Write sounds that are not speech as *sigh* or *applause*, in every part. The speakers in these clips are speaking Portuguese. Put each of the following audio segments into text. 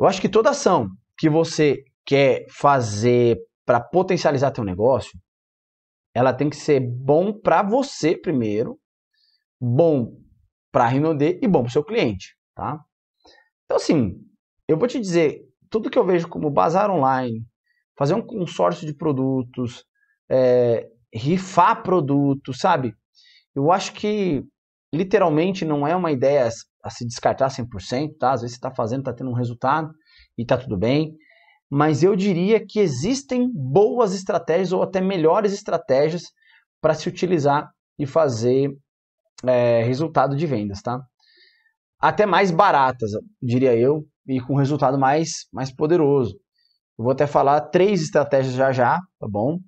Eu acho que toda ação que você quer fazer para potencializar teu negócio, ela tem que ser bom para você primeiro, bom para a Rinode e bom para o seu cliente, tá? Então assim, eu vou te dizer tudo que eu vejo como bazar online, fazer um consórcio de produtos, é, rifar produtos, sabe? Eu acho que literalmente não é uma ideia a se descartar 100%, tá? Às vezes você está fazendo, está tendo um resultado e está tudo bem. Mas eu diria que existem boas estratégias ou até melhores estratégias para se utilizar e fazer é, resultado de vendas, tá? Até mais baratas, diria eu, e com resultado mais, mais poderoso. vou até falar três estratégias já já, tá bom?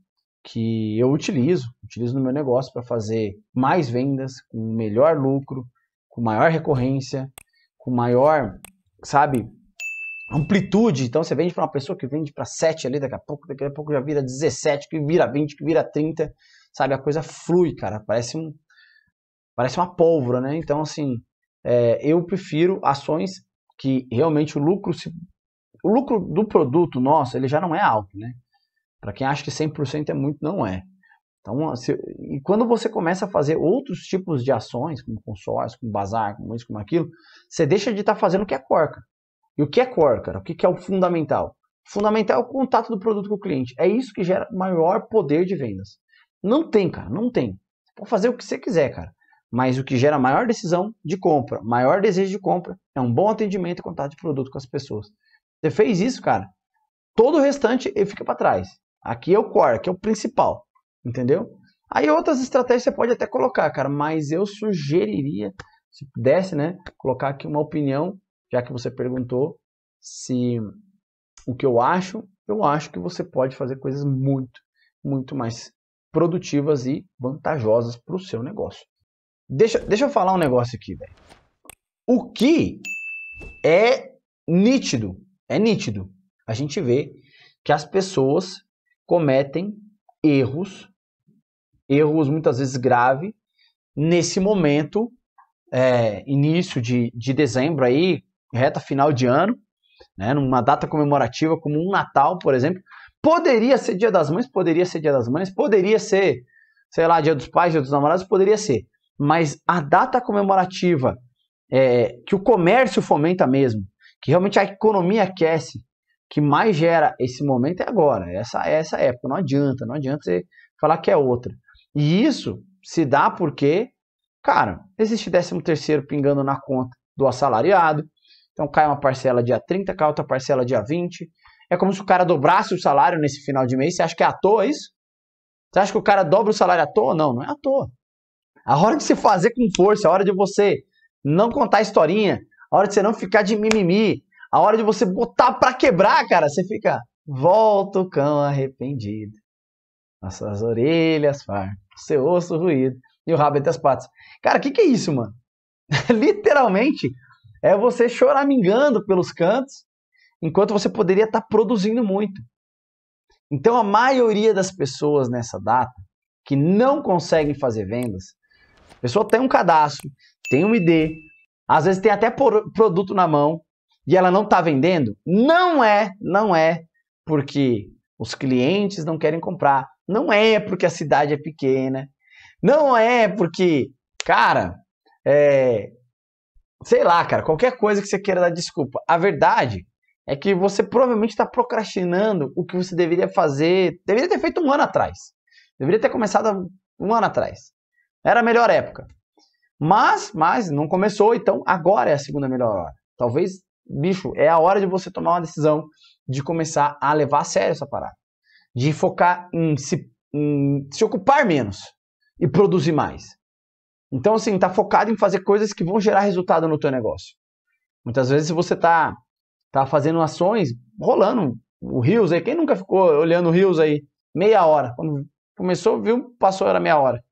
que eu utilizo, utilizo no meu negócio para fazer mais vendas, com melhor lucro, com maior recorrência, com maior, sabe, amplitude. Então você vende para uma pessoa que vende para 7 ali, daqui a pouco, daqui a pouco já vira 17, que vira 20, que vira 30, sabe? A coisa flui, cara. Parece um parece uma pólvora, né? Então assim, é, eu prefiro ações que realmente o lucro se, o lucro do produto nosso, ele já não é alto, né? Para quem acha que 100% é muito, não é. Então, se, e quando você começa a fazer outros tipos de ações, como consórcio, como bazar, como isso, como aquilo, você deixa de estar tá fazendo o que é core, cara. E o que é core, cara? O que, que é o fundamental? O fundamental é o contato do produto com o cliente. É isso que gera maior poder de vendas. Não tem, cara, não tem. Você pode fazer o que você quiser, cara. Mas o que gera maior decisão de compra, maior desejo de compra, é um bom atendimento e contato de produto com as pessoas. Você fez isso, cara, todo o restante fica para trás. Aqui é o core, aqui é o principal, entendeu? Aí outras estratégias você pode até colocar, cara, mas eu sugeriria, se pudesse, né, colocar aqui uma opinião, já que você perguntou se o que eu acho, eu acho que você pode fazer coisas muito, muito mais produtivas e vantajosas para o seu negócio. Deixa, deixa eu falar um negócio aqui, velho. O que é nítido, é nítido. A gente vê que as pessoas cometem erros, erros muitas vezes graves, nesse momento, é, início de, de dezembro aí, reta final de ano, né, numa data comemorativa como um Natal, por exemplo, poderia ser Dia das Mães, poderia ser Dia das Mães, poderia ser, sei lá, Dia dos Pais, Dia dos Namorados, poderia ser, mas a data comemorativa é, que o comércio fomenta mesmo, que realmente a economia aquece, que mais gera esse momento é agora, é essa, é essa época. Não adianta, não adianta você falar que é outra. E isso se dá porque, cara, existe 13 terceiro pingando na conta do assalariado, então cai uma parcela dia 30, cai outra parcela dia 20. É como se o cara dobrasse o salário nesse final de mês. Você acha que é à toa isso? Você acha que o cara dobra o salário à toa? Não, não é à toa. A hora de se fazer com força, a hora de você não contar historinha, a hora de você não ficar de mimimi, a hora de você botar pra quebrar, cara, você fica. Volta o cão arrependido. Nossas orelhas fartas. Seu osso ruído. E o rabo entre as patas. Cara, o que, que é isso, mano? *laughs* Literalmente, é você choramingando pelos cantos, enquanto você poderia estar tá produzindo muito. Então, a maioria das pessoas nessa data que não conseguem fazer vendas, a pessoa tem um cadastro, tem um ID, às vezes tem até produto na mão, e ela não está vendendo, não é, não é porque os clientes não querem comprar, não é porque a cidade é pequena, não é porque, cara, é, sei lá, cara, qualquer coisa que você queira dar desculpa. A verdade é que você provavelmente está procrastinando o que você deveria fazer, deveria ter feito um ano atrás, deveria ter começado um ano atrás. Era a melhor época. Mas, mas não começou, então agora é a segunda melhor hora. Talvez bicho, é a hora de você tomar uma decisão de começar a levar a sério essa parada. De focar em se, em se ocupar menos e produzir mais. Então, assim, tá focado em fazer coisas que vão gerar resultado no teu negócio. Muitas vezes, se você tá, tá fazendo ações, rolando o Rios aí, quem nunca ficou olhando o Rios aí meia hora? Quando começou, viu, passou, era meia hora.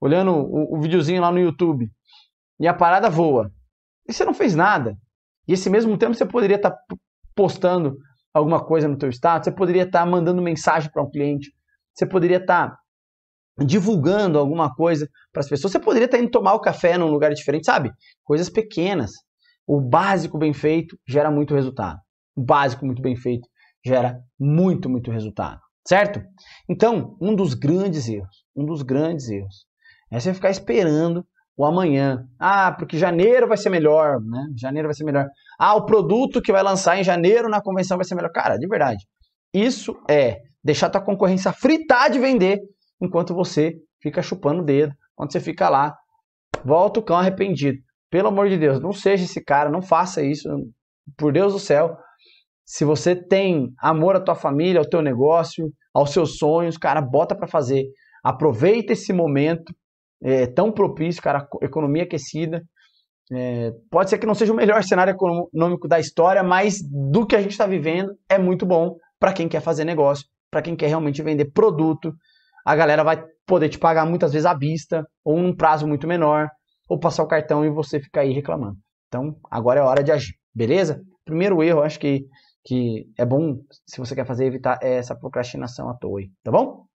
Olhando o, o videozinho lá no YouTube. E a parada voa. E você não fez nada. E esse mesmo tempo você poderia estar tá postando alguma coisa no teu status, você poderia estar tá mandando mensagem para um cliente, você poderia estar tá divulgando alguma coisa para as pessoas, você poderia estar indo tomar o café num lugar diferente, sabe? Coisas pequenas. O básico bem feito gera muito resultado. O básico muito bem feito gera muito, muito resultado. Certo? Então, um dos grandes erros, um dos grandes erros é você ficar esperando o amanhã. Ah, porque janeiro vai ser melhor, né? Janeiro vai ser melhor. Ah, o produto que vai lançar em janeiro na convenção vai ser melhor. Cara, de verdade. Isso é deixar tua concorrência fritar de vender enquanto você fica chupando o dedo, quando você fica lá, volta o cão arrependido. Pelo amor de Deus, não seja esse cara, não faça isso. Por Deus do céu, se você tem amor à tua família, ao teu negócio, aos seus sonhos, cara, bota para fazer. Aproveita esse momento é, tão propício, cara, economia aquecida. É, pode ser que não seja o melhor cenário econômico da história, mas do que a gente está vivendo é muito bom para quem quer fazer negócio, para quem quer realmente vender produto. A galera vai poder te pagar muitas vezes à vista, ou num prazo muito menor, ou passar o cartão e você ficar aí reclamando. Então, agora é hora de agir, beleza? Primeiro erro, acho que, que é bom, se você quer fazer, evitar essa procrastinação à toa aí, tá bom?